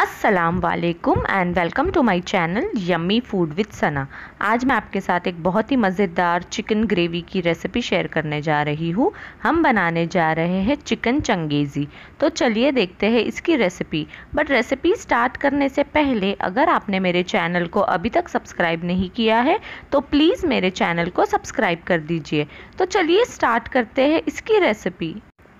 असलम वालेकुम and welcome to my channel yummy food with Sana आज मैं आपके साथ एक बहुत ही मज़ेदार चिकन ग्रेवी की रेसिपी शेयर करने जा रही हूँ हम बनाने जा रहे हैं चिकन चंगेज़ी तो चलिए देखते हैं इसकी रेसिपी बट रेसिपी स्टार्ट करने से पहले अगर आपने मेरे चैनल को अभी तक सब्सक्राइब नहीं किया है तो प्लीज़ मेरे चैनल को सब्सक्राइब कर दीजिए तो चलिए स्टार्ट करते हैं इसकी रेसिपी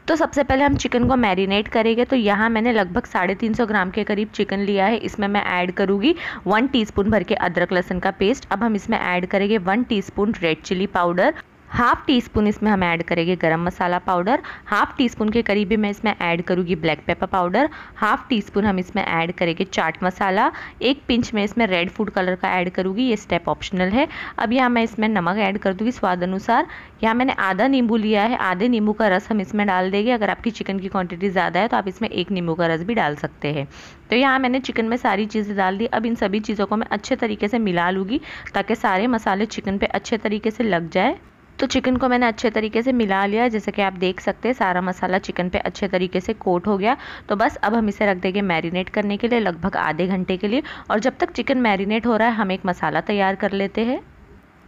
तो सबसे पहले हम चिकन को मैरिनेट करेंगे तो यहाँ मैंने लगभग साढ़े तीन सौ ग्राम के करीब चिकन लिया है इसमें मैं ऐड करूँगी वन टीस्पून भर के अदरक लहसुन का पेस्ट अब हम इसमें ऐड करेंगे one teaspoon red chilli powder half teaspoon इसमें हम ऐड करेंगे garam masala powder half teaspoon के करीब मैं इसमें ऐड करूँगी black pepper powder half teaspoon हम इसमें ऐड करेंगे चाट मसाला एक पिंच में इसमें रेड फूड कलर का ऐड करूँगी ये स्टेप ऑप्शनल है अब यहाँ मैं इसमें नमक ऐड कर दूँगी स्वाद अनुसार यहाँ मैंने आधा नींबू लिया है आधे नींबू का रस हम इसमें डाल देंगे अगर आपकी चिकन की क्वान्टिटी ज़्यादा है तो आप इसमें एक नींबू का रस भी डाल सकते हैं तो यहाँ मैंने चिकन में सारी चीज़ें डाल दी अब इन सभी चीज़ों को मैं अच्छे तरीके से मिला लूँगी ताकि सारे मसाले चिकन पे अच्छे तरीके से लग जाए तो चिकन को मैंने अच्छे तरीके से मिला लिया जैसे कि आप देख सकते हैं सारा मसाला चिकन पे अच्छे तरीके से कोट हो गया तो बस अब हम इसे रख देंगे मैरिनेट करने के लिए लगभग आधे घंटे के लिए और जब तक चिकन मैरिनेट हो रहा है हम एक मसाला तैयार कर लेते हैं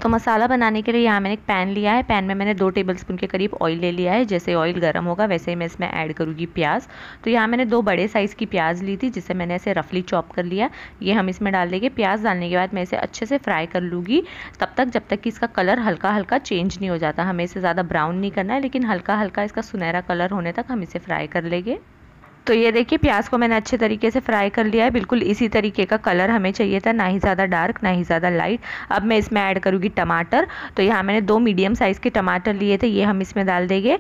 तो मसाला बनाने के लिए यहाँ मैंने एक पैन लिया है पैन में मैंने दो टेबल स्पून के करीब ऑयल ले लिया है जैसे ऑयल गर्म होगा वैसे ही मैं इसमें ऐड करूँगी प्याज तो यहाँ मैंने दो बड़े साइज़ की प्याज ली थी जिसे मैंने ऐसे रफली चॉप कर लिया ये हम इसमें डाल देंगे प्याज डालने के बाद मैं इसे अच्छे से फ्राई कर लूँगी तब तक जब तक कि इसका कलर हल्का हल्का चेंज नहीं हो जाता हमें इसे ज़्यादा ब्राउन नहीं करना है लेकिन हल्का हल्का इसका सुनहरा कलर होने तक हम इसे फ्राई कर लेंगे तो ये देखिए प्याज को मैंने अच्छे तरीके से फ्राई कर लिया है बिल्कुल इसी तरीके का कलर हमें चाहिए था ना ही ज़्यादा डार्क ना ही ज़्यादा लाइट अब मैं इसमें ऐड करूँगी टमाटर तो यहाँ मैंने दो मीडियम साइज़ के टमाटर लिए थे ये हम इसमें डाल देंगे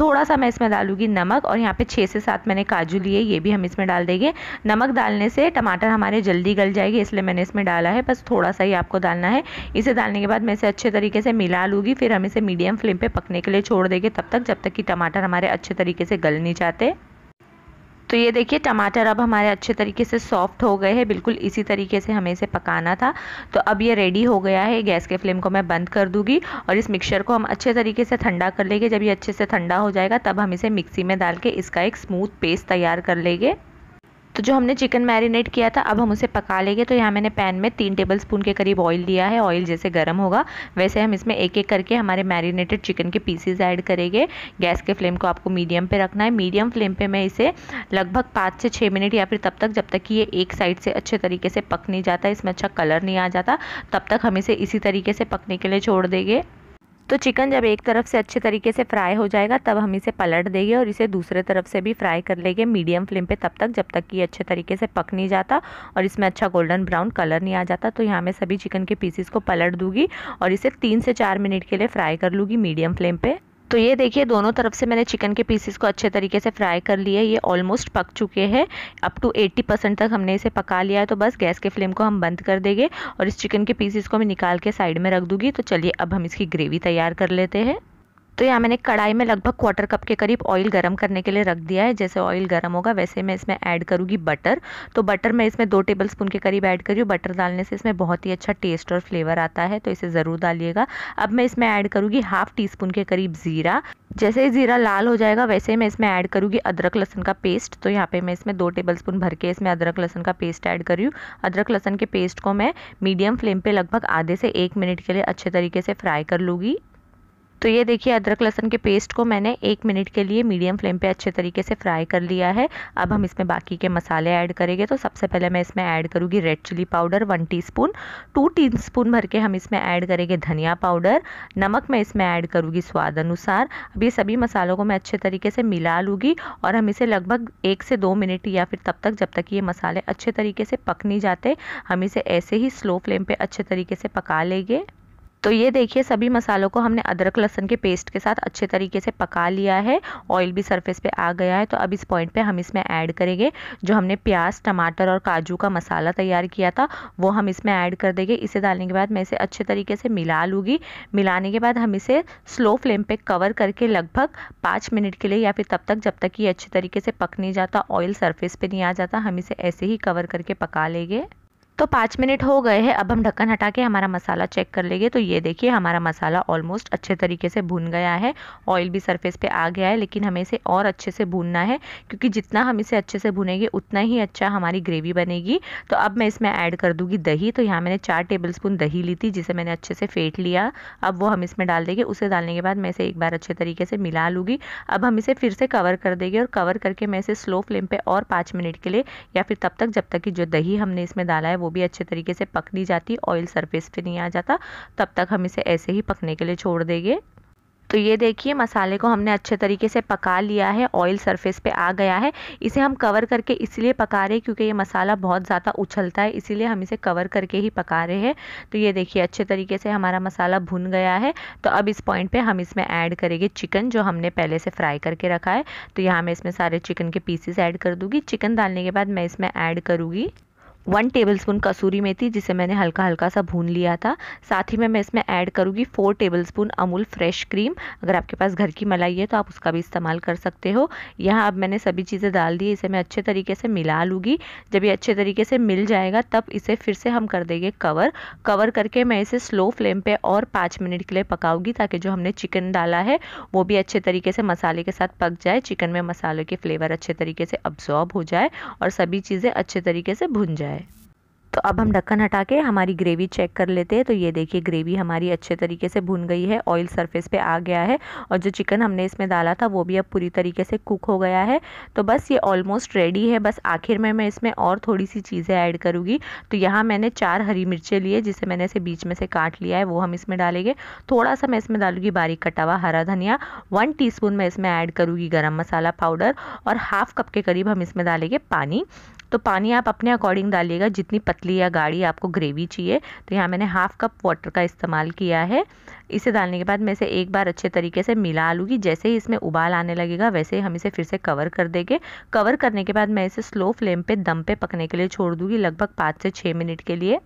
थोड़ा सा मैं इसमें डालूंगी नमक और यहाँ पे छः से सात मैंने काजू लिए ये भी हम इसमें डाल देंगे नमक डालने से टमाटर हमारे जल्दी गल जाएगी इसलिए मैंने इसमें डाला है बस थोड़ा सा ही आपको डालना है इसे डालने के बाद मैं इसे अच्छे तरीके से मिला लूँगी फिर हम इसे मीडियम फ्लेम पर पकने के लिए छोड़ देंगे तब तक जब तक कि टमाटर हमारे अच्छे तरीके से गल नहीं जाते तो ये देखिए टमाटर अब हमारे अच्छे तरीके से सॉफ्ट हो गए हैं बिल्कुल इसी तरीके से हमें इसे पकाना था तो अब ये रेडी हो गया है गैस के फ्लेम को मैं बंद कर दूंगी और इस मिक्सचर को हम अच्छे तरीके से ठंडा कर लेंगे जब ये अच्छे से ठंडा हो जाएगा तब हम इसे मिक्सी में डाल के इसका एक स्मूथ पेस्ट तैयार कर लेंगे तो जो हमने चिकन मैरिनेट किया था अब हम उसे पका लेंगे तो यहाँ मैंने पैन में तीन टेबल स्पून के करीब ऑयल दिया है ऑयल जैसे गर्म होगा वैसे हम इसमें एक एक करके हमारे मैरिनेटेड चिकन के पीसेज ऐड करेंगे गैस के फ्लेम को आपको मीडियम पे रखना है मीडियम फ्लेम पे मैं इसे लगभग पाँच से छः मिनट या फिर तब तक जब तक कि ये एक साइड से अच्छे तरीके से पक नहीं जाता इसमें अच्छा कलर नहीं आ जाता तब तक हम इसे इसी तरीके से पकने के लिए छोड़ देंगे तो चिकन जब एक तरफ से अच्छे तरीके से फ्राई हो जाएगा तब हम इसे पलट देंगे और इसे दूसरे तरफ से भी फ्राई कर लेंगे मीडियम फ्लेम पे तब तक जब तक कि अच्छे तरीके से पक नहीं जाता और इसमें अच्छा गोल्डन ब्राउन कलर नहीं आ जाता तो यहाँ मैं सभी चिकन के पीसेस को पलट दूँगी और इसे तीन से चार मिनट के लिए फ्राई कर लूँगी मीडियम फ्लेम पर तो ये देखिए दोनों तरफ से मैंने चिकन के पीसेस को अच्छे तरीके से फ्राई कर लिए ये ऑलमोस्ट पक चुके हैं अप टू 80 परसेंट तक हमने इसे पका लिया है तो बस गैस के फ्लेम को हम बंद कर देंगे और इस चिकन के पीसेस को मैं निकाल के साइड में रख दूंगी तो चलिए अब हम इसकी ग्रेवी तैयार कर लेते हैं तो यहाँ मैंने कढ़ाई में लगभग क्वार्टर कप के करीब ऑयल गर्म करने के लिए रख दिया है जैसे ऑयल गर्म होगा वैसे मैं इसमें ऐड करूँगी बटर तो बटर मैं इसमें दो टेबल स्पून के करीब ऐड करी हूँ बटर डालने से इसमें बहुत ही अच्छा टेस्ट और फ्लेवर आता है तो इसे ज़रूर डालिएगा अब मैं इसमें ऐड करूँगी हाफ टी स्पून के करीब ज़ीरा जैसे ही ज़ीरा लाल हो जाएगा वैसे ही मैं इसमें ऐड करूँगी अदरक लहसन का पेस्ट तो यहाँ पे मैं इसमें दो टेबल स्पून भर के इसमें अदरक लहसन का पेस्ट ऐड करी अदरक लहसन के पेस्ट को मैं मीडियम फ्लेम पे लगभग आधे से एक मिनट के लिए अच्छे तरीके से फ्राई कर लूँगी तो ये देखिए अदरक लहसन के पेस्ट को मैंने एक मिनट के लिए मीडियम फ्लेम पे अच्छे तरीके से फ्राई कर लिया है अब हम इसमें बाकी के मसाले ऐड करेंगे तो सबसे पहले मैं इसमें ऐड करूँगी red chilli powder one teaspoon two teaspoon भर के हम इसमें ऐड करेंगे धनिया पाउडर नमक मैं इसमें ऐड करूँगी स्वाद अनुसार अब ये सभी मसालों को मैं अच्छे तरीके से मिला लूँगी और हम इसे लगभग एक से दो मिनट या फिर तब तक जब तक ये मसाले अच्छे तरीके से पक नहीं जाते हम इसे ऐसे ही स्लो फ्लेम पर अच्छे तरीके से पका लेंगे तो ये देखिए सभी मसालों को हमने अदरक लहसन के पेस्ट के साथ अच्छे तरीके से पका लिया है ऑयल भी सरफेस पे आ गया है तो अब इस पॉइंट पे हम इसमें ऐड करेंगे जो हमने प्याज टमाटर और काजू का मसाला तैयार किया था वो हम इसमें ऐड कर देंगे इसे डालने के बाद मैं इसे अच्छे तरीके से मिला लूँगी मिलाने के बाद हम इसे स्लो फ्लेम पर कवर करके लगभग पाँच मिनट के लिए या फिर तब तक जब तक ये अच्छे तरीके से पक नहीं जाता ऑयल सर्फेस पर नहीं आ जाता हम इसे ऐसे ही कवर करके पका लेंगे तो पाँच मिनट हो गए हैं अब हम ढक्कन हटा के हमारा मसाला चेक कर लेंगे तो ये देखिए हमारा मसाला ऑलमोस्ट अच्छे तरीके से भून गया है ऑयल भी सरफेस पे आ गया है लेकिन हमें इसे और अच्छे से भूनना है क्योंकि जितना हम इसे अच्छे से भूनेंगे उतना ही अच्छा हमारी ग्रेवी बनेगी तो अब मैं इसमें ऐड कर दूँगी दही तो यहाँ मैंने चार टेबल स्पून दही ली थी जिसे मैंने अच्छे से फेंट लिया अब वो हम इसमें डाल देंगे उसे डालने के बाद मैं इसे एक बार अच्छे तरीके से मिला लूँगी अब हम इसे फिर से कवर कर देंगे और कवर करके मैं इसे स्लो फ्लेम पर और पाँच मिनट के लिए या फिर तब तक जब तक कि जो दही हमने इसमें डाला है वो वो भी अच्छे तरीके से पक नहीं जाती ऑयल सरफेस पे नहीं आ जाता तब तक हम इसे ऐसे ही पकने के लिए छोड़ देंगे तो ये देखिए मसाले को हमने अच्छे तरीके से पका लिया है ऑयल सरफेस पे आ गया है इसे हम कवर करके इसलिए पका रहे हैं क्योंकि ये मसाला बहुत ज़्यादा उछलता है इसीलिए हम इसे कवर करके ही पका रहे हैं तो ये देखिए अच्छे तरीके से हमारा मसाला भुन गया है तो अब इस पॉइंट पे हम इसमें ऐड करेंगे चिकन जो हमने पहले से फ्राई करके रखा है तो यहाँ मैं इसमें सारे चिकन के पीसेस ऐड कर दूँगी चिकन डालने के बाद मैं इसमें ऐड करूँगी वन टेबलस्पून कसूरी मेथी जिसे मैंने हल्का हल्का सा भून लिया था साथ ही में मैं इसमें ऐड करूँगी four tablespoon Amul fresh cream अगर आपके पास घर की मलाई है तो आप उसका भी इस्तेमाल कर सकते हो यहाँ अब मैंने सभी चीज़ें डाल दी इसे मैं अच्छे तरीके से मिला लूँगी जब ये अच्छे तरीके से मिल जाएगा तब इसे फिर से हम कर देंगे कवर कवर करके मैं इसे स्लो फ्लेम पर और पाँच मिनट के लिए पकाऊँगी ताकि जो हमने चिकन डाला है वो भी अच्छे तरीके से मसाले के साथ पक जाए चिकन में मसालों के फ्लेवर अच्छे तरीके से अब्जॉर्ब हो जाए और सभी चीज़ें अच्छे तरीके से भुन जाए है तो अब हम ढक्कन हटा के हमारी ग्रेवी चेक कर लेते हैं तो ये देखिए ग्रेवी हमारी अच्छे तरीके से भुन गई है ऑयल सरफेस पे आ गया है और जो चिकन हमने इसमें डाला था वो भी अब पूरी तरीके से कुक हो गया है तो बस ये ऑलमोस्ट रेडी है बस आखिर में मैं इसमें और थोड़ी सी चीज़ें ऐड करूँगी तो यहाँ मैंने चार हरी मिर्चें लिए जिसे मैंने इसे बीच में से काट लिया है वो हम इसमें डालेंगे थोड़ा सा मैं इसमें डालूंगी बारीक कटा हुआ हरा धनिया वन टी मैं इसमें ऐड करूँगी गर्म मसाला पाउडर और हाफ कप के करीब हम इसमें डालेंगे पानी तो पानी आप अपने अकॉर्डिंग डालिएगा जितनी पतली या गाढ़ी आपको ग्रेवी चाहिए तो यहाँ मैंने हाफ़ कप वाटर का इस्तेमाल किया है इसे डालने के बाद मैं इसे एक बार अच्छे तरीके से मिला लूँगी जैसे ही इसमें उबाल आने लगेगा वैसे ही हम इसे फिर से कवर कर देंगे कवर करने के बाद मैं इसे स्लो फ्लेम पर दम पे पकने के लिए छोड़ दूँगी लगभग पाँच से छः मिनट के लिए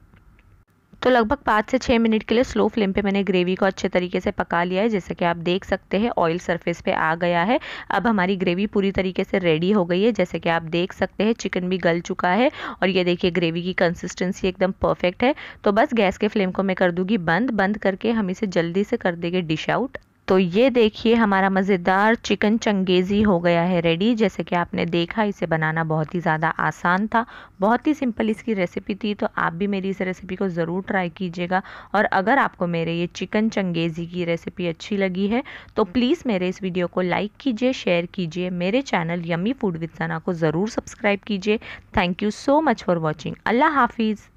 तो लगभग पाँच से छः मिनट के लिए स्लो फ्लेम पे मैंने ग्रेवी को अच्छे तरीके से पका लिया है जैसे कि आप देख सकते हैं ऑयल सरफेस पे आ गया है अब हमारी ग्रेवी पूरी तरीके से रेडी हो गई है जैसे कि आप देख सकते हैं चिकन भी गल चुका है और ये देखिए ग्रेवी की कंसिस्टेंसी एकदम परफेक्ट है तो बस गैस के फ्लेम को मैं कर दूँगी बंद बंद करके हम इसे जल्दी से कर देंगे डिश आउट तो ये देखिए हमारा मज़ेदार चिकन चंगेज़ी हो गया है रेडी जैसे कि आपने देखा इसे बनाना बहुत ही ज़्यादा आसान था बहुत ही सिंपल इसकी रेसिपी थी तो आप भी मेरी इस रेसिपी को ज़रूर ट्राई कीजिएगा और अगर आपको मेरे ये चिकन चंगेज़ी की रेसिपी अच्छी लगी है तो प्लीज़ मेरे इस वीडियो को लाइक कीजिए शेयर कीजिए मेरे channel yummy food with Sana को ज़रूर सब्सक्राइब कीजिए thank you so much for watching अल्लाह हाफिज़